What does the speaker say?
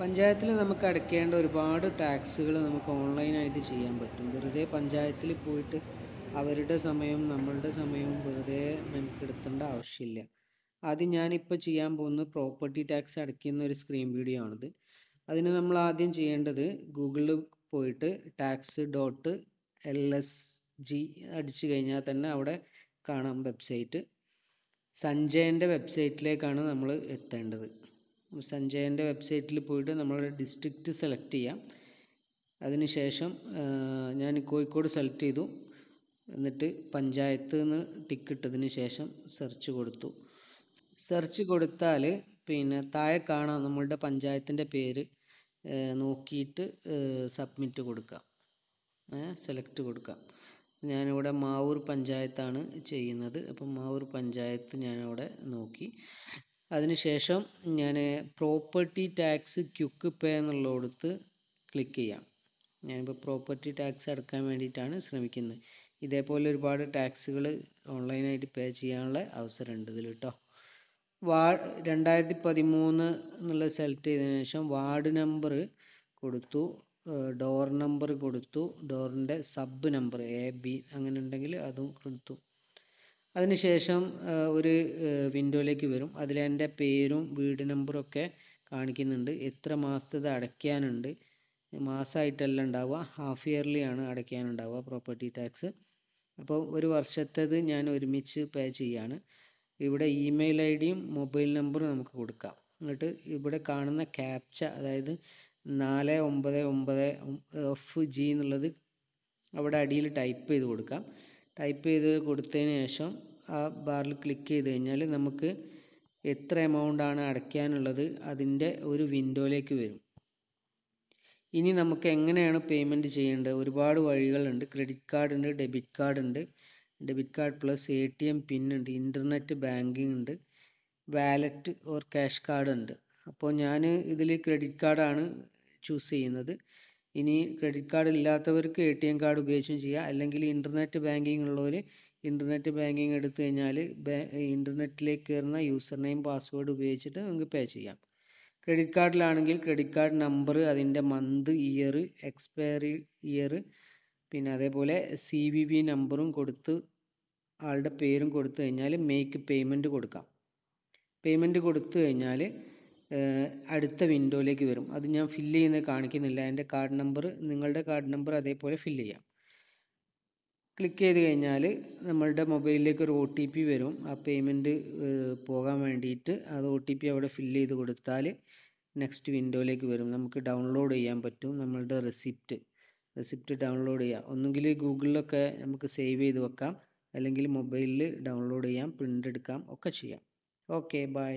പഞ്ചായത്തിൽ നമുക്ക് അടയ്ക്കേണ്ട ഒരുപാട് ടാക്സുകൾ നമുക്ക് ഓൺലൈനായിട്ട് ചെയ്യാൻ പറ്റും വെറുതെ പഞ്ചായത്തിൽ പോയിട്ട് അവരുടെ സമയവും നമ്മളുടെ സമയവും വെറുതെ മെനക്കെടുത്തേണ്ട ആവശ്യമില്ല ആദ്യം ഞാനിപ്പോൾ ചെയ്യാൻ പോകുന്ന പ്രോപ്പർട്ടി ടാക്സ് അടയ്ക്കുന്ന ഒരു സ്ക്രീൻ വീഡിയോ ആണിത് അതിന് നമ്മൾ ആദ്യം ചെയ്യേണ്ടത് ഗൂഗിളിൽ പോയിട്ട് tax dot L S G അടിച്ചു കഴിഞ്ഞാൽ തന്നെ അവിടെ കാണാം വെബ്സൈറ്റ് സഞ്ജയൻ്റെ വെബ്സൈറ്റിലേക്കാണ് നമ്മൾ എത്തേണ്ടത് സഞ്ജയൻ്റെ വെബ്സൈറ്റിൽ പോയിട്ട് നമ്മൾ ഡിസ്ട്രിക്റ്റ് സെലക്ട് ചെയ്യാം അതിനുശേഷം ഞാൻ കോഴിക്കോട് സെലക്ട് ചെയ്തു എന്നിട്ട് പഞ്ചായത്ത് നിന്ന് ടിക്കിട്ടതിന് ശേഷം സെർച്ച് കൊടുത്തു സെർച്ച് കൊടുത്താൽ പിന്നെ താഴെ കാണാം നമ്മളുടെ പഞ്ചായത്തിൻ്റെ പേര് നോക്കിയിട്ട് സബ്മിറ്റ് കൊടുക്കാം സെലക്ട് കൊടുക്കാം ഞാനിവിടെ മാവൂർ പഞ്ചായത്താണ് ചെയ്യുന്നത് അപ്പം മാവൂർ പഞ്ചായത്ത് ഞാനവിടെ നോക്കി അതിനുശേഷം ഞാൻ പ്രോപ്പർട്ടി ടാക്സ് ക്യുക്ക് പേ കൊടുത്ത് ക്ലിക്ക് ചെയ്യാം ഞാനിപ്പോൾ പ്രോപ്പർട്ടി ടാക്സ് അടക്കാൻ വേണ്ടിയിട്ടാണ് ശ്രമിക്കുന്നത് ഇതേപോലെ ഒരുപാട് ടാക്സുകൾ ഓൺലൈനായിട്ട് പേ ചെയ്യാനുള്ള അവസരമുണ്ട് ഇതിൽ കേട്ടോ വാർഡ് രണ്ടായിരത്തി പതിമൂന്ന് എന്നുള്ളത് സെലക്ട് ചെയ്തതിന് ശേഷം വാർഡ് നമ്പർ കൊടുത്തു ഡോർ നമ്പർ കൊടുത്തു ഡോറിൻ്റെ സബ് നമ്പർ എ ബി അങ്ങനെ ഉണ്ടെങ്കിൽ അതും കൊടുത്തു അതിനുശേഷം ഒരു വിൻഡോയിലേക്ക് വരും എൻ്റെ പേരും വീട് നമ്പറും ഒക്കെ കാണിക്കുന്നുണ്ട് എത്ര മാസത്തേത് അടയ്ക്കാനുണ്ട് മാസമായിട്ടല്ല ഉണ്ടാവുക ഹാഫ് ഇയർലി ആണ് അടയ്ക്കാനുണ്ടാവുക പ്രോപ്പർട്ടി ടാക്സ് അപ്പോൾ ഒരു വർഷത്തേത് ഞാൻ ഒരുമിച്ച് പേ ചെയ്യാണ് ഇവിടെ ഇമെയിൽ ഐ ഡിയും മൊബൈൽ നമ്പറും നമുക്ക് കൊടുക്കാം എന്നിട്ട് ഇവിടെ കാണുന്ന ക്യാപ്ച അതായത് നാല് ഒമ്പത് ഒമ്പത് എഫ് ജി എന്നുള്ളത് അവിടെ അടിയിൽ ടൈപ്പ് ചെയ്ത് കൊടുക്കാം ടൈപ്പ് ചെയ്ത് കൊടുത്തതിന് ശേഷം ആ ബാറിൽ ക്ലിക്ക് ചെയ്ത് കഴിഞ്ഞാൽ നമുക്ക് എത്ര ആണ് അടയ്ക്കാനുള്ളത് അതിൻ്റെ ഒരു വിൻഡോയിലേക്ക് വരും ഇനി നമുക്ക് എങ്ങനെയാണ് പേയ്മെൻറ്റ് ചെയ്യേണ്ടത് ഒരുപാട് വഴികളുണ്ട് ക്രെഡിറ്റ് കാർഡ് ഉണ്ട് ഡെബിറ്റ് കാർഡ് ഉണ്ട് debit card plus A T M pin ഉണ്ട് ഇൻ്റർനെറ്റ് ബാങ്കിങ് ഉണ്ട് വാലറ്റ് ഓർ ക്യാഷ് കാർഡ് ഉണ്ട് അപ്പോൾ ഞാൻ ഇതിൽ ക്രെഡിറ്റ് കാർഡാണ് ചൂസ് ചെയ്യുന്നത് ഇനി ക്രെഡിറ്റ് കാർഡ് ഇല്ലാത്തവർക്ക് എ ടി എം കാർഡ് ഉപയോഗിച്ചും ചെയ്യാം അല്ലെങ്കിൽ ഇൻ്റർനെറ്റ് ബാങ്കിങ് ഉള്ളവർ ഇൻ്റർനെറ്റ് ബാങ്കിങ് എടുത്തു കഴിഞ്ഞാൽ ഇൻ്റർനെറ്റിലേക്ക് കയറുന്ന യൂസർ നെയിം പാസ്വേഡ് ഉപയോഗിച്ചിട്ട് നിങ്ങൾക്ക് പേ ചെയ്യാം ക്രെഡിറ്റ് കാർഡിലാണെങ്കിൽ ക്രെഡിറ്റ് കാർഡ് നമ്പർ അതിൻ്റെ മന്ത് ഇയർ എക്സ്പയറി ഇയർ പിന്നെ അതേപോലെ സി വി വി നമ്പറും കൊടുത്ത് ആളുടെ പേരും കൊടുത്തു കഴിഞ്ഞാൽ മേക്ക് പേയ്മെൻറ്റ് കൊടുക്കാം പേയ്മെൻറ്റ് കൊടുത്തു കഴിഞ്ഞാൽ അടുത്ത വിൻഡോയിലേക്ക് വരും അത് ഞാൻ ഫില്ല് ചെയ്യുന്നത് കാണിക്കുന്നില്ല എൻ്റെ കാർഡ് നമ്പർ നിങ്ങളുടെ കാർഡ് നമ്പർ അതേപോലെ ഫില്ല് ചെയ്യാം ക്ലിക്ക് ചെയ്ത് കഴിഞ്ഞാൽ നമ്മളുടെ മൊബൈലിലേക്ക് ഒരു ഒ ടി പി വരും ആ പേയ്മെൻറ്റ് പോകാൻ വേണ്ടിയിട്ട് അത് ഒ ടി പി അവിടെ ഫില്ല് ചെയ്ത് കൊടുത്താൽ നെക്സ്റ്റ് വിൻഡോയിലേക്ക് വരും നമുക്ക് ഡൗൺലോഡ് ചെയ്യാൻ പറ്റും നമ്മളുടെ റെസിപ്റ്റ് റെസിപ്റ്റ് ഡൗൺലോഡ് ചെയ്യാം ഒന്നുകിൽ ഗൂഗിളിലൊക്കെ നമുക്ക് സേവ് ചെയ്ത് വെക്കാം അല്ലെങ്കിൽ മൊബൈലിൽ ഡൗൺലോഡ് ചെയ്യാം പ്രിൻ്റ് എടുക്കാം ഒക്കെ ചെയ്യാം ഓക്കെ ബൈ